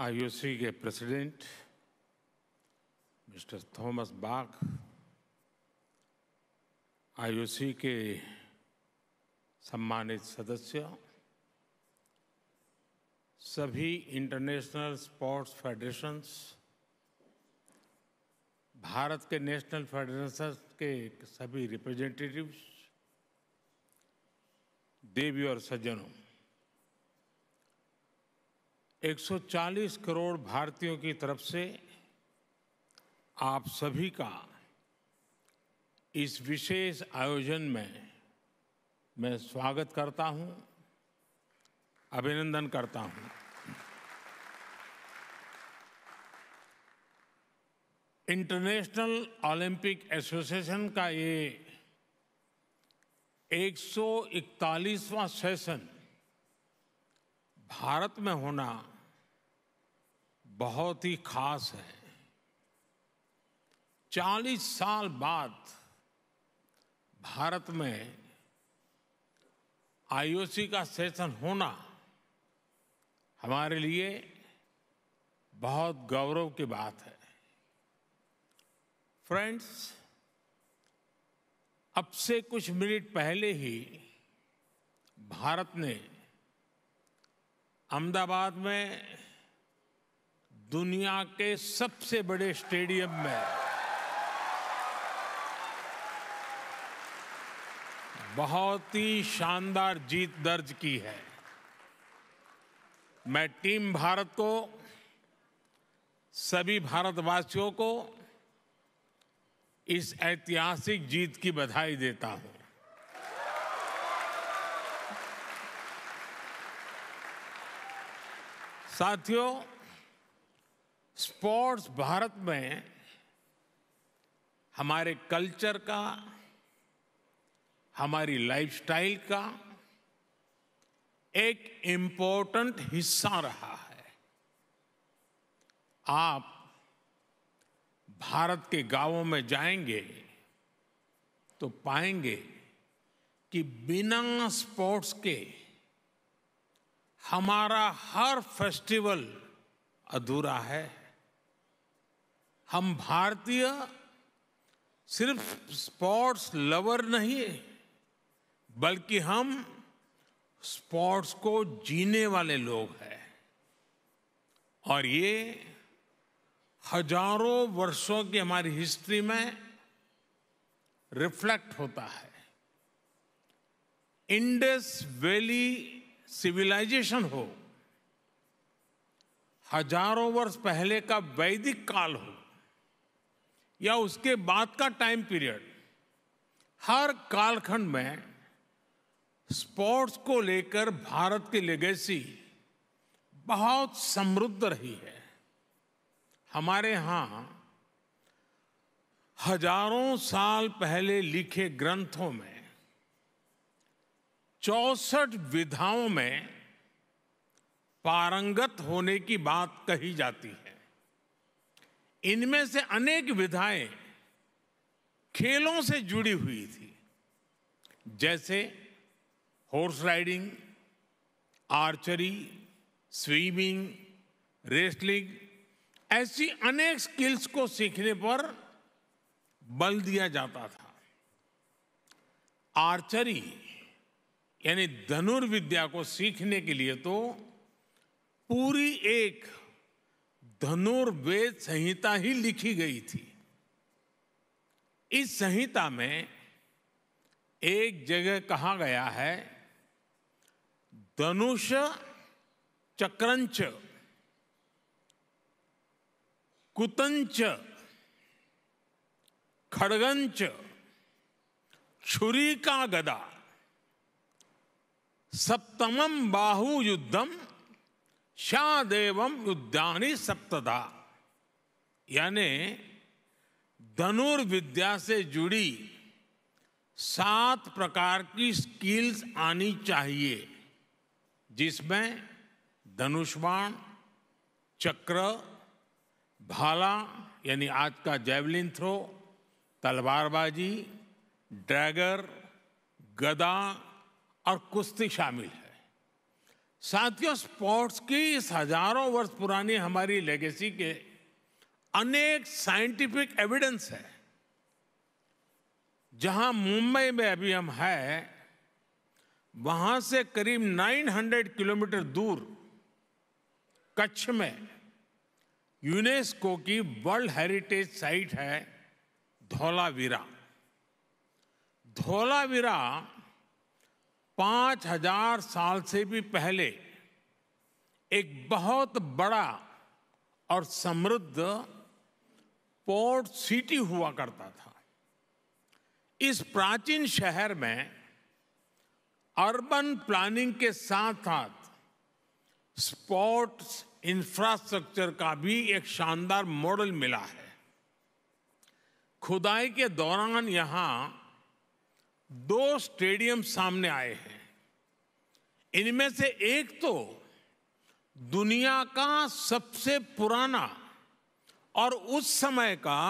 IOC के president mister Thomas Bach IOC के सम्मानित सदस्य सभी इंटरनेशनल स्पोर्ट्स फेडरेशंस भारत के नेशनल फेडरेशन के सभी रिप्रेजेंटेटिव्स देवी और सज्जनों 140 करोड़ भारतीयों की तरफ से आप सभी का इस विशेष आयोजन में मैं स्वागत करता हूं, अभिनंदन करता हूं। इंटरनेशनल ओलंपिक एसोसिएशन का ये 141वां सेशन भारत में होना बहुत ही खास है चालीस साल बाद भारत में आईओसी का सेशन होना हमारे लिए बहुत गौरव की बात है फ्रेंड्स अब से कुछ मिनट पहले ही भारत ने अहमदाबाद में दुनिया के सबसे बड़े स्टेडियम में बहुत ही शानदार जीत दर्ज की है मैं टीम भारत को सभी भारतवासियों को इस ऐतिहासिक जीत की बधाई देता हूं साथियों स्पोर्ट्स भारत में हमारे कल्चर का हमारी लाइफस्टाइल का एक इम्पोर्टेंट हिस्सा रहा है आप भारत के गांवों में जाएंगे तो पाएंगे कि बिना स्पोर्ट्स के हमारा हर फेस्टिवल अधूरा है हम भारतीय सिर्फ स्पोर्ट्स लवर नहीं बल्कि हम स्पोर्ट्स को जीने वाले लोग हैं और ये हजारों वर्षों की हमारी हिस्ट्री में रिफ्लेक्ट होता है इंडस वैली सिविलाइजेशन हो हजारों वर्ष पहले का वैदिक काल हो या उसके बाद का टाइम पीरियड हर कालखंड में स्पोर्ट्स को लेकर भारत की लेगेसी बहुत समृद्ध रही है हमारे यहाँ हजारों साल पहले लिखे ग्रंथों में चौसठ विधाओं में पारंगत होने की बात कही जाती है इनमें से अनेक विधाएं खेलों से जुड़ी हुई थी जैसे horse riding archery swimming wrestling ऐसी अनेक स्किल्स को सीखने पर बल दिया जाता था आर्चरी यानी धनुर्विद्या को सीखने के लिए तो पूरी एक धनुर्वेद संहिता ही लिखी गई थी इस संहिता में एक जगह कहा गया है धनुष चक्रंच कुतंच खड़गंच छुरी का गदा सप्तमम बाहु युद्धम शादेवम युद्धानी सप्तदा यानी धनुर्विद्या से जुड़ी सात प्रकार की स्किल्स आनी चाहिए जिसमें धनुष्बाण चक्र भाला यानी आज का जैवलिन थ्रो तलवारबाजी ड्रैगर गदा और कुश्ती शामिल है साथियों स्पोर्ट्स की इस हजारों वर्ष पुरानी हमारी लेगेसी के अनेक साइंटिफिक एविडेंस है जहां मुंबई में अभी हम हैं वहां से करीब 900 किलोमीटर दूर कच्छ में यूनेस्को की वर्ल्ड हेरिटेज साइट है धौलावीरा धौलावीरा पांच हजार साल से भी पहले एक बहुत बड़ा और समृद्ध पोर्ट सिटी हुआ करता था इस प्राचीन शहर में अर्बन प्लानिंग के साथ साथ स्पोर्ट्स इंफ्रास्ट्रक्चर का भी एक शानदार मॉडल मिला है खुदाई के दौरान यहाँ दो स्टेडियम सामने आए हैं इनमें से एक तो दुनिया का सबसे पुराना और उस समय का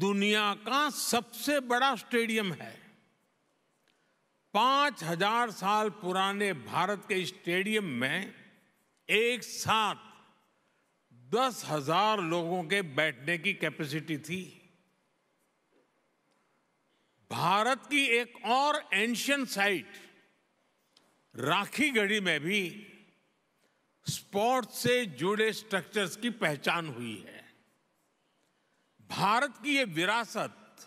दुनिया का सबसे बड़ा स्टेडियम है पांच हजार साल पुराने भारत के स्टेडियम में एक साथ दस हजार लोगों के बैठने की कैपेसिटी थी भारत की एक और एंशियन साइट राखी गढ़ी में भी स्पोर्ट्स से जुड़े स्ट्रक्चर्स की पहचान हुई है भारत की ये विरासत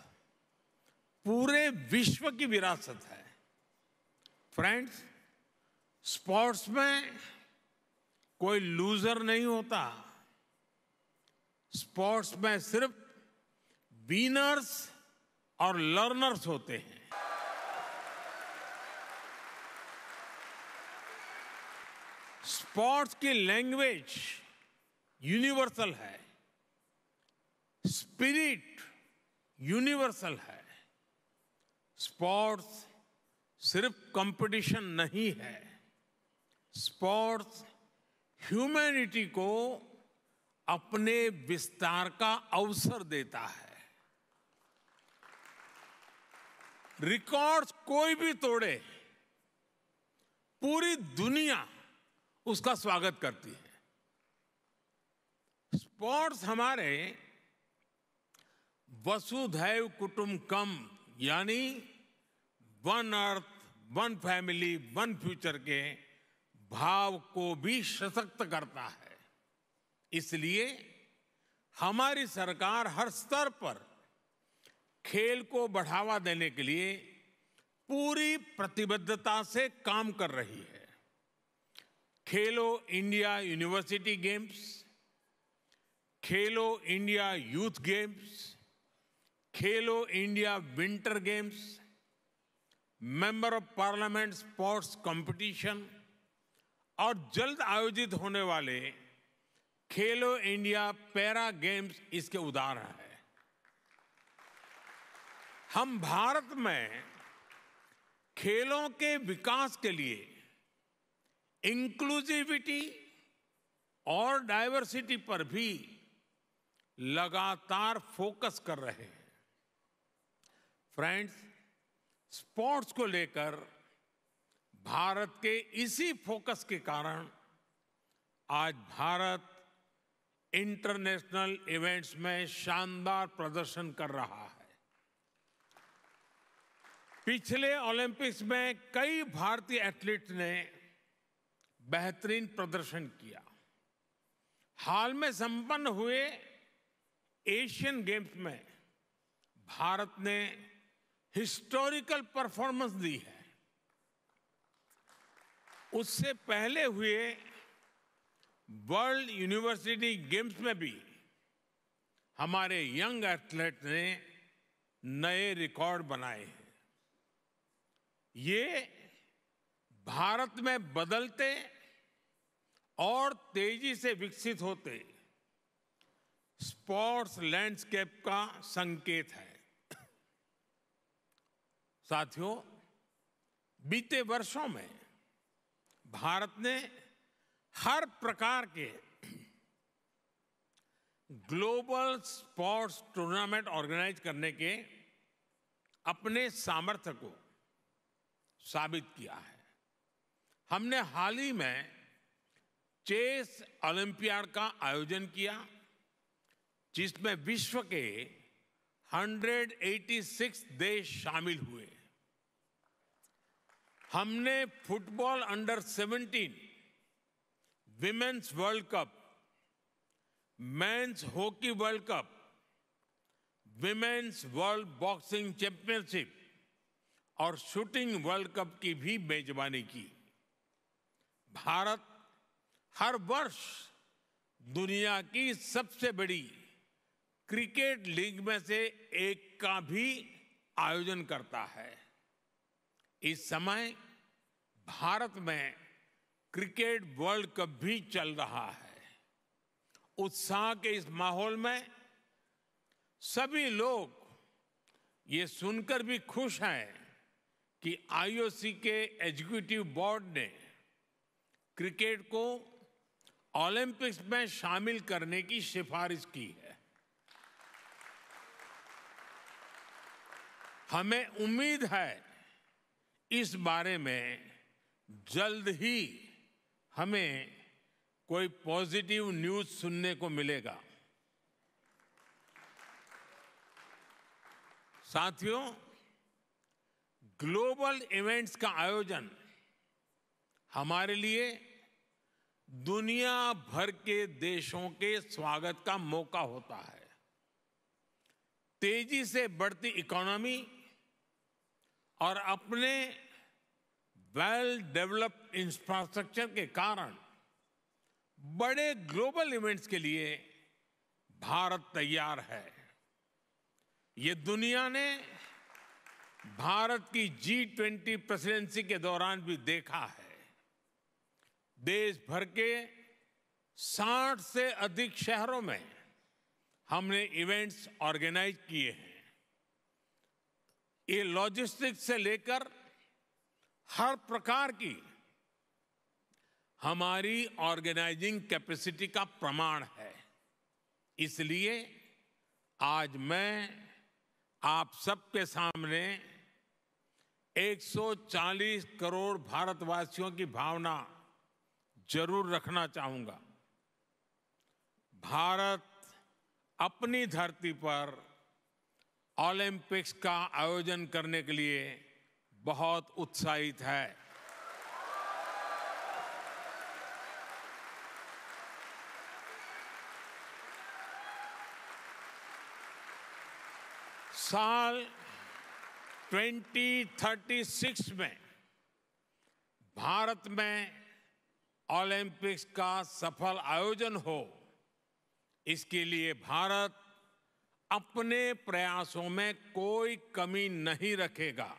पूरे विश्व की विरासत है फ्रेंड्स स्पोर्ट्स में कोई लूजर नहीं होता स्पोर्ट्स में सिर्फ विनर्स और लर्नर्स होते हैं स्पोर्ट्स की लैंग्वेज यूनिवर्सल है स्पिरिट यूनिवर्सल है स्पोर्ट्स सिर्फ कंपटीशन नहीं है स्पोर्ट्स ह्यूमैनिटी को अपने विस्तार का अवसर देता है रिकॉर्ड्स कोई भी तोड़े पूरी दुनिया उसका स्वागत करती है स्पोर्ट्स हमारे वसुधैव कम यानी one earth one family one future के भाव को भी सशक्त करता है इसलिए हमारी सरकार हर स्तर पर खेल को बढ़ावा देने के लिए पूरी प्रतिबद्धता से काम कर रही है Khelo India university games Khelo India youth games Khelo India winter games member of parliament sports competition और जल्द आयोजित होने वाले खेलो इंडिया पैरा गेम्स इसके उदाहरण हैं हम भारत में खेलों के विकास के लिए इंक्लूसिविटी और डाइवर्सिटी पर भी लगातार फोकस कर रहे हैं फ्रेंड्स स्पोर्ट्स को लेकर भारत के इसी फोकस के कारण आज भारत इंटरनेशनल इवेंट्स में शानदार प्रदर्शन कर रहा है पिछले ओलंपिक्स में कई भारतीय एथलीट ने बेहतरीन प्रदर्शन किया हाल में संपन्न हुए एशियन गेम्स में भारत ने हिस्टोरिकल परफॉर्मेंस दी है उससे पहले हुए वर्ल्ड यूनिवर्सिटी गेम्स में भी हमारे यंग एथलीट ने नए रिकॉर्ड बनाए हैं ये भारत में बदलते और तेजी से विकसित होते स्पोर्ट्स लैंडस्केप का संकेत है साथियों बीते वर्षों में भारत ने हर प्रकार के ग्लोबल स्पोर्ट्स टूर्नामेंट ऑर्गेनाइज करने के अपने सामर्थ्य को साबित किया है हमने हाल ही में चेस ओलंपियाड का आयोजन किया जिसमें विश्व के 186 देश शामिल हुए हमने football under 17 women's world cup men's hockey world cup women's world boxing championship और शूटिंग वर्ल्ड कप की भी मेजबानी की भारत हर वर्ष दुनिया की सबसे बड़ी क्रिकेट लीग में से एक का भी आयोजन करता है इस समय भारत में क्रिकेट वर्ल्ड कप भी चल रहा है उत्साह के इस माहौल में सभी लोग ये सुनकर भी खुश हैं कि आईओसी के एग्जीक्यूटिव बोर्ड ने क्रिकेट को ओलंपिक्स में शामिल करने की सिफारिश की है हमें उम्मीद है इस बारे में जल्द ही हमें कोई पॉजिटिव न्यूज सुनने को मिलेगा साथियों ग्लोबल इवेंट्स का आयोजन हमारे लिए दुनिया भर के देशों के स्वागत का मौका होता है तेजी से बढ़ती इकोनॉमी और अपने वेल डेवलप्ड इंफ्रास्ट्रक्चर के कारण बड़े ग्लोबल इवेंट्स के लिए भारत तैयार है ये दुनिया ने भारत की जी ट्वेंटी प्रेसिडेंसी के दौरान भी देखा है देश भर के 60 से अधिक शहरों में हमने इवेंट्स ऑर्गेनाइज किए हैं ये लॉजिस्टिक्स से लेकर हर प्रकार की हमारी ऑर्गेनाइजिंग कैपेसिटी का प्रमाण है इसलिए आज मैं आप सबके सामने 140 करोड़ भारतवासियों की भावना जरूर रखना चाहूंगा भारत अपनी धरती पर ओलंपिक्स का आयोजन करने के लिए बहुत उत्साहित है साल 2036 में भारत में ओलंपिक्स का सफल आयोजन हो इसके लिए भारत अपने प्रयासों में कोई कमी नहीं रखेगा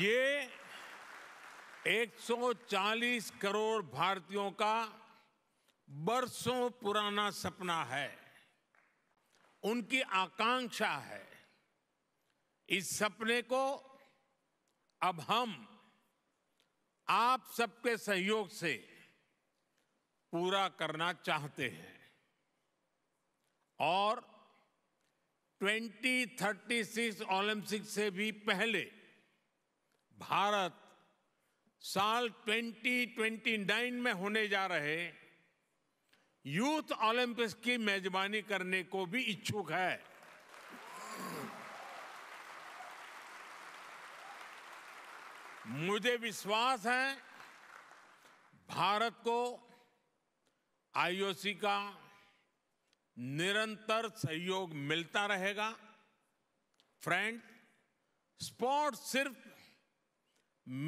ये 140 करोड़ भारतीयों का बरसों पुराना सपना है उनकी आकांक्षा है इस सपने को अब हम आप सबके सहयोग से पूरा करना चाहते हैं और 2036 ओलंपिक से भी पहले भारत साल 2029 में होने जा रहे यूथ ओलंपिक्स की मेजबानी करने को भी इच्छुक है मुझे विश्वास है भारत को आईओसी का निरंतर सहयोग मिलता रहेगा फ्रेंड स्पोर्ट सिर्फ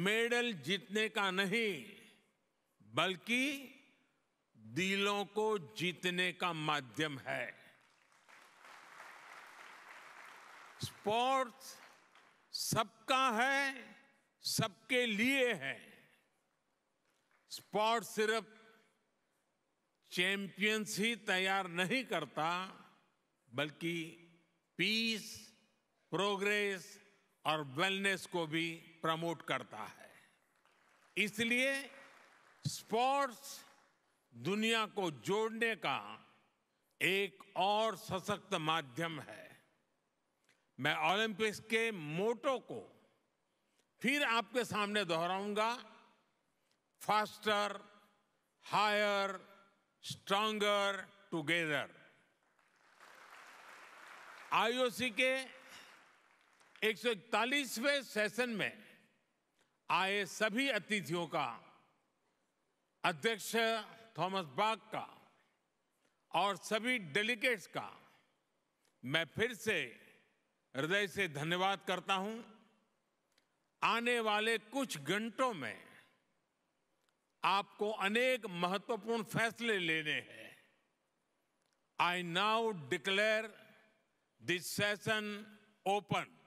मेडल जीतने का नहीं बल्कि दिलों को जीतने का माध्यम है स्पोर्ट्स सबका है सबके लिए है स्पोर्ट्स सिर्फ चैंपियंस ही तैयार नहीं करता बल्कि पीस प्रोग्रेस और वेलनेस को भी प्रमोट करता है इसलिए स्पोर्ट्स दुनिया को जोड़ने का एक और सशक्त माध्यम है मैं ओलंपिक्स के मोटो को फिर आपके सामने दोहराऊंगा faster higher stronger together IOC के एक सेशन में आए सभी अतिथियों का अध्यक्ष थॉमस बाग का और सभी डेलीगेट्स का मैं फिर से हृदय से धन्यवाद करता हूं आने वाले कुछ घंटों में आपको अनेक महत्वपूर्ण फैसले लेने हैं I now declare this session open